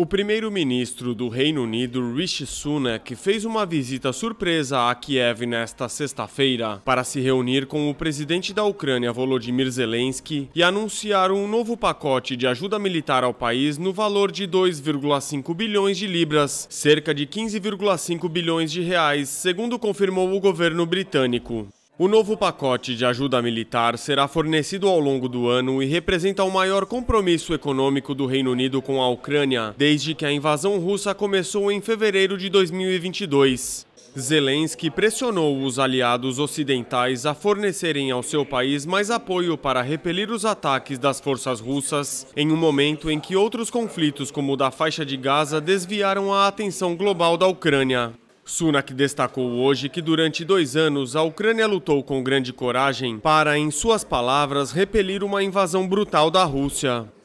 O primeiro-ministro do Reino Unido, Rishi Sunak, fez uma visita surpresa a Kiev nesta sexta-feira para se reunir com o presidente da Ucrânia, Volodymyr Zelensky, e anunciar um novo pacote de ajuda militar ao país no valor de 2,5 bilhões de libras, cerca de 15,5 bilhões de reais, segundo confirmou o governo britânico. O novo pacote de ajuda militar será fornecido ao longo do ano e representa o maior compromisso econômico do Reino Unido com a Ucrânia desde que a invasão russa começou em fevereiro de 2022. Zelensky pressionou os aliados ocidentais a fornecerem ao seu país mais apoio para repelir os ataques das forças russas, em um momento em que outros conflitos, como o da faixa de Gaza, desviaram a atenção global da Ucrânia. Sunak destacou hoje que durante dois anos a Ucrânia lutou com grande coragem para, em suas palavras, repelir uma invasão brutal da Rússia.